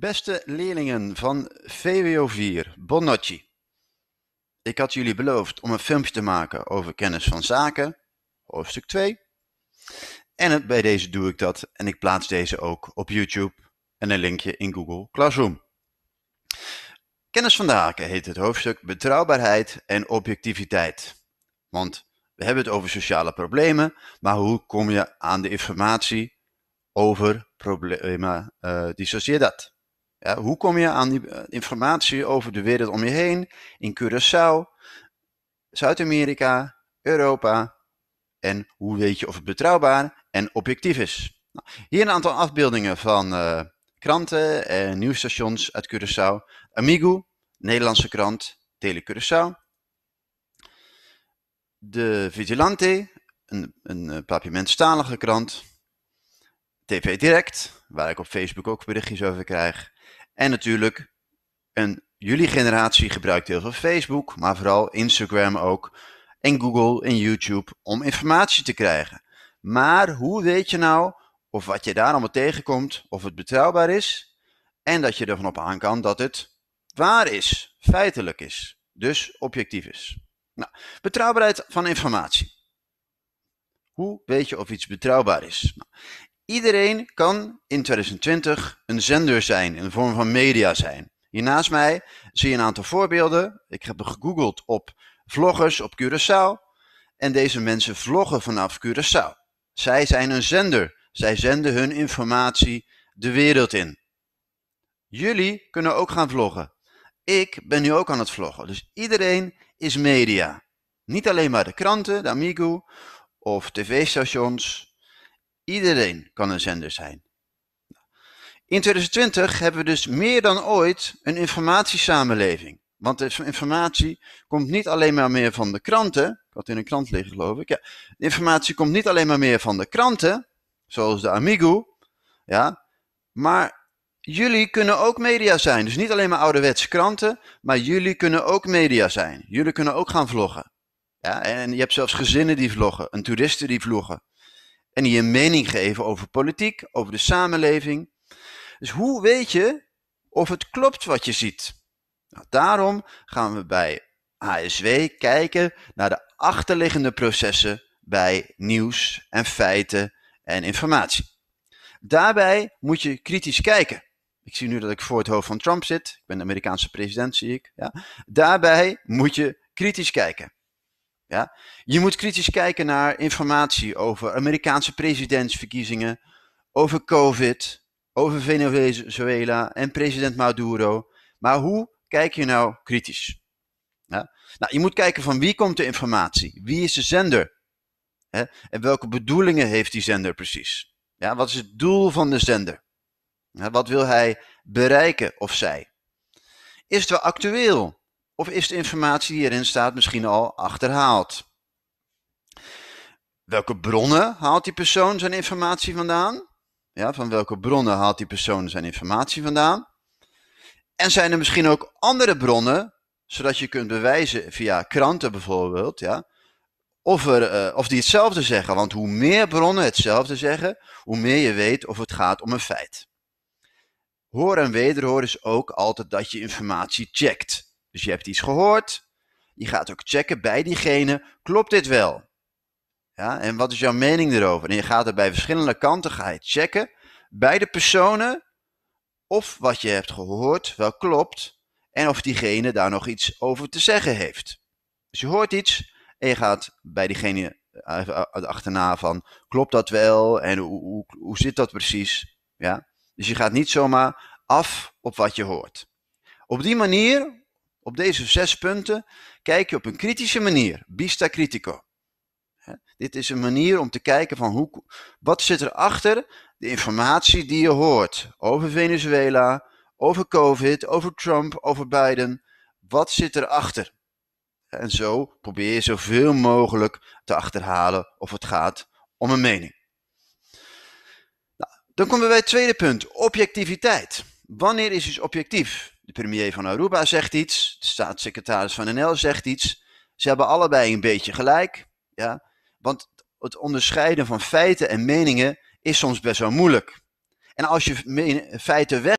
Beste leerlingen van VWO 4, Bonnocci. Ik had jullie beloofd om een filmpje te maken over kennis van zaken, hoofdstuk 2. En het, bij deze doe ik dat en ik plaats deze ook op YouTube en een linkje in Google Classroom. Kennis van zaken heet het hoofdstuk Betrouwbaarheid en Objectiviteit. Want we hebben het over sociale problemen, maar hoe kom je aan de informatie over problemen uh, die dat? Ja, hoe kom je aan die eh, informatie over de wereld om je heen, in Curaçao, Zuid-Amerika, Europa en hoe weet je of het betrouwbaar en objectief is? Nou, hier een aantal afbeeldingen van eh, kranten en nieuwsstations uit Curaçao. Amigo, Nederlandse krant, Tele Curaçao. De Vigilante, een, een eh, krant. TV Direct, waar ik op Facebook ook berichtjes over krijg. En natuurlijk, een, jullie generatie gebruikt heel veel Facebook, maar vooral Instagram ook. En Google en YouTube om informatie te krijgen. Maar hoe weet je nou of wat je daar allemaal tegenkomt, of het betrouwbaar is? En dat je ervan op aan kan dat het waar is, feitelijk is, dus objectief is. Nou, betrouwbaarheid van informatie. Hoe weet je of iets betrouwbaar is? Nou, Iedereen kan in 2020 een zender zijn, in de vorm van media zijn. Hier naast mij zie je een aantal voorbeelden. Ik heb gegoogeld op vloggers op Curaçao. En deze mensen vloggen vanaf Curaçao. Zij zijn een zender. Zij zenden hun informatie de wereld in. Jullie kunnen ook gaan vloggen. Ik ben nu ook aan het vloggen. Dus iedereen is media. Niet alleen maar de kranten, de Amigo of tv-stations, Iedereen kan een zender zijn. In 2020 hebben we dus meer dan ooit een informatiesamenleving. Want informatie komt niet alleen maar meer van de kranten. Ik had in een krant liggen, geloof ik. Ja. De informatie komt niet alleen maar meer van de kranten, zoals de Amigo. Ja. Maar jullie kunnen ook media zijn. Dus niet alleen maar ouderwetse kranten, maar jullie kunnen ook media zijn. Jullie kunnen ook gaan vloggen. Ja, en je hebt zelfs gezinnen die vloggen, en toeristen die vloggen. En die een mening geven over politiek, over de samenleving. Dus hoe weet je of het klopt wat je ziet? Nou, daarom gaan we bij ASW kijken naar de achterliggende processen bij nieuws en feiten en informatie. Daarbij moet je kritisch kijken. Ik zie nu dat ik voor het hoofd van Trump zit. Ik ben de Amerikaanse president, zie ik. Ja. Daarbij moet je kritisch kijken. Ja? Je moet kritisch kijken naar informatie over Amerikaanse presidentsverkiezingen, over COVID, over Venezuela en president Maduro. Maar hoe kijk je nou kritisch? Ja? Nou, je moet kijken van wie komt de informatie? Wie is de zender? Hè? En welke bedoelingen heeft die zender precies? Ja, wat is het doel van de zender? wat wil hij bereiken of zij? Is het wel actueel? Of is de informatie die erin staat misschien al achterhaald? Welke bronnen haalt die persoon zijn informatie vandaan? Ja, van welke bronnen haalt die persoon zijn informatie vandaan? En zijn er misschien ook andere bronnen, zodat je kunt bewijzen via kranten bijvoorbeeld, ja, of, er, eh, of die hetzelfde zeggen. Want hoe meer bronnen hetzelfde zeggen, hoe meer je weet of het gaat om een feit. Hoor en wederhoor is ook altijd dat je informatie checkt. Dus je hebt iets gehoord. Je gaat ook checken bij diegene, klopt dit wel? Ja, en wat is jouw mening erover? En je gaat er bij verschillende kanten ga je checken bij de personen of wat je hebt gehoord wel klopt en of diegene daar nog iets over te zeggen heeft. Dus je hoort iets en je gaat bij diegene eh, achterna van klopt dat wel en hoe, hoe, hoe zit dat precies? Ja? Dus je gaat niet zomaar af op wat je hoort. Op die manier op deze zes punten kijk je op een kritische manier, bista critico. Dit is een manier om te kijken van hoe, wat zit achter de informatie die je hoort over Venezuela, over COVID, over Trump, over Biden. Wat zit er achter? En zo probeer je zoveel mogelijk te achterhalen of het gaat om een mening. Nou, dan komen we bij het tweede punt, objectiviteit. Wanneer is iets objectief? De premier van Aruba zegt iets, de staatssecretaris van NL zegt iets. Ze hebben allebei een beetje gelijk. Ja? Want het onderscheiden van feiten en meningen is soms best wel moeilijk. En als je feiten weg